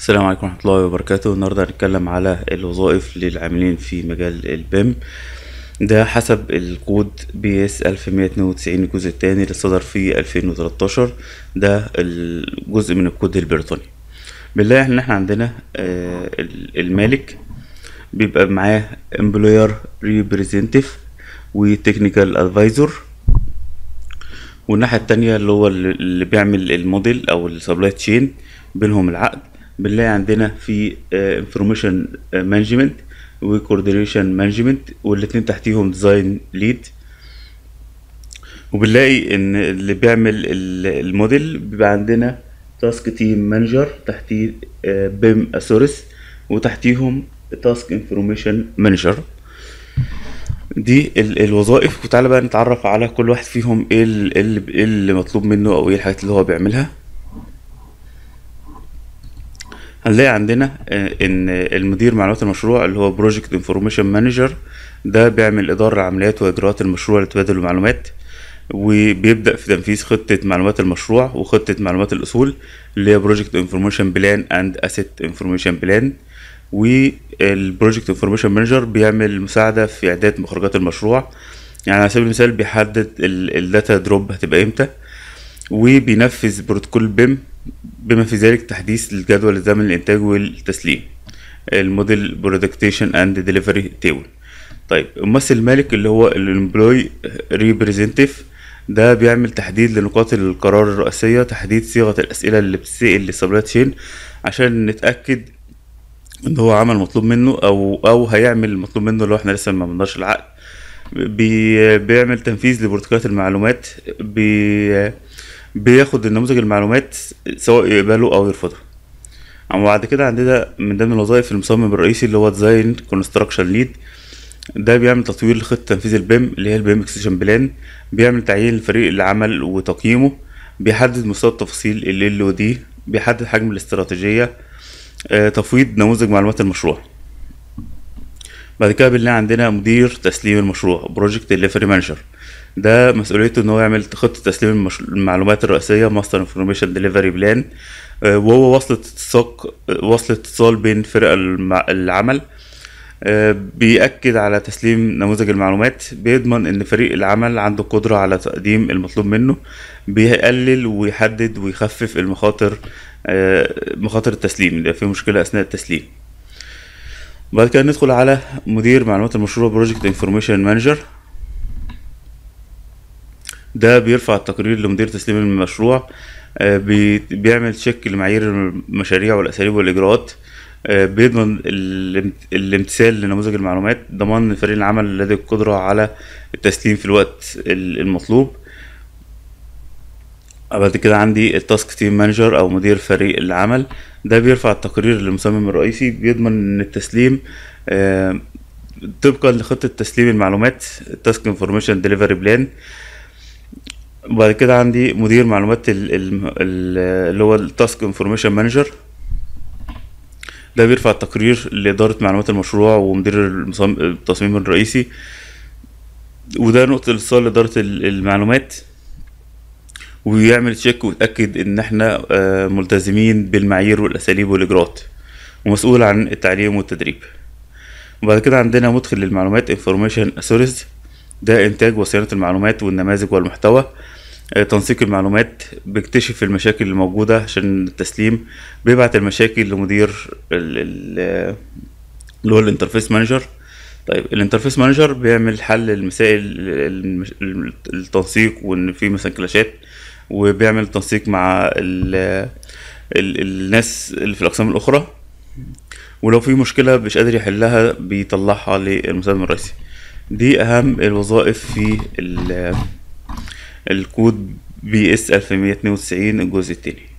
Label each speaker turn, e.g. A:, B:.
A: السلام عليكم ورحمة الله وبركاته النهاردة هنتكلم على الوظائف للعاملين في مجال البيم ده حسب الكود بي اس الف مية اتنين وتسعين الجزء التاني اللي صدر في الفين وتلاتاشر ده الجزء من الكود البريطاني بنلاقي يعني ان احنا عندنا آه، المالك بيبقى معاه employer representative وتكنيكال ادفايزر والناحية التانية اللي هو اللي بيعمل الموديل او السبلاي تشين بينهم العقد بنلاقي عندنا في انفورميشن مانجمنت وكوردينيشن مانجمنت والاتنين تحتيهم ديزاين ليد وبنلاقي ان اللي بيعمل الموديل بيبقى عندنا تاسك تيم مانجر تحتيه آه، بيم اسورس وتحتيهم تاسك انفورميشن مانجر دي الوظائف وتعالى بقى نتعرف على كل واحد فيهم إيه, إيه, ايه اللي مطلوب منه او ايه الحاجات اللي هو بيعملها هنلاقي عندنا آه، ان المدير معلومات المشروع اللي هو بروجكت انفورميشن مانجر ده بيعمل اداره عمليات واجراءات المشروع لتبادل المعلومات وبيبدا في تنفيذ خطه معلومات المشروع وخطه معلومات الاصول اللي هي بروجكت انفورميشن بلان اند اسيت انفورميشن بلان والبروجكت انفورميشن مانجر بيعمل مساعده في اعداد مخرجات المشروع يعني على سبيل المثال بيحدد الداتا دروب هتبقى امتى وبينفذ بروتوكول بيم بما في ذلك تحديث الجدول الزمني للإنتاج والتسليم الموديل برودكتيشن اند ديليفري تيبل طيب الممثل المالك اللي هو الامبلوي ريبريزنتيف ده بيعمل تحديد لنقاط القرار الرئيسية تحديد صيغة الأسئلة اللي بتسأل للسبلاي تشين عشان نتأكد ان هو عمل مطلوب منه او او هيعمل المطلوب منه لو احنا لسه ما عملناش العقد بي بيعمل تنفيذ لبروتوكولات المعلومات بي بياخد النموذج المعلومات سواء يقبله او يرفضه وبعد بعد كده عندنا من ضمن الوظائف المصمم الرئيسي اللي هو ديزاين كونستراكشن ليد ده بيعمل تطوير لخطة تنفيذ البيم اللي هي البيم اكسشن بلان بيعمل تعيين لفريق العمل وتقييمه بيحدد مستوى التفاصيل ال ال دي بيحدد حجم الاستراتيجية آه، تفويض نموذج معلومات المشروع بعد كده بنلاقي عندنا مدير تسليم المشروع بروجكت ديليفري مانجر ده مسؤوليته ان هو يعمل خطه تسليم المعلومات الرئيسيه ماستر انفورميشن ديليفري بلان وهو وصلة اتساق وصلة اتصال بين فرق العمل آه، بيأكد على تسليم نموذج المعلومات بيضمن ان فريق العمل عنده قدرة على تقديم المطلوب منه بيقلل ويحدد ويخفف المخاطر آه، مخاطر التسليم اذا في مشكلة اثناء التسليم بعد كده ندخل على مدير معلومات المشروع بروجكت انفورميشن مانجر ده بيرفع التقرير لمدير تسليم المشروع آه، بيعمل تشيك لمعايير المشاريع والاساليب والاجراءات آه، بيضمن الامتثال لنموذج المعلومات ضمان فريق العمل لديه القدرة على التسليم في الوقت المطلوب بعد كده عندي التاسك تيم مانجر او مدير فريق العمل ده بيرفع التقرير للمصمم الرئيسي بيضمن ان التسليم آه، طبقا لخطة تسليم المعلومات التاسك انفورميشن ديليفري بلان وبعد كده عندي مدير معلومات اللي هو التاسك انفورميشن مانجر ده بيرفع التقرير لإدارة معلومات المشروع ومدير التصميم الرئيسي وده نقطة الاتصال لإدارة المعلومات ويعمل تشيك ويتاكد ان احنا آه، ملتزمين بالمعايير والاساليب والاجراءات ومسؤول عن التعليم والتدريب وبعد كده عندنا مدخل للمعلومات انفورميشن سورس ده انتاج وصيانه المعلومات والنماذج والمحتوى آه، تنسيق المعلومات بيكتشف المشاكل الموجوده عشان التسليم بيبعت المشاكل لمدير آه، اللي هو الانترفيس مانجر طيب الانترفيس مانجر بيعمل حل المسائل التنسيق وان في مثلا كلاشات وبيعمل تنسيق مع ال ال الناس اللي في الاقسام الاخرى ولو في مشكله مش قادر يحلها بيطلعها للمساهم الرئيسي دي اهم الوظائف في الكود بي اس 1192 الجزء التاني